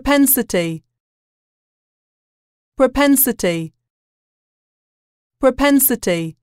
propensity propensity propensity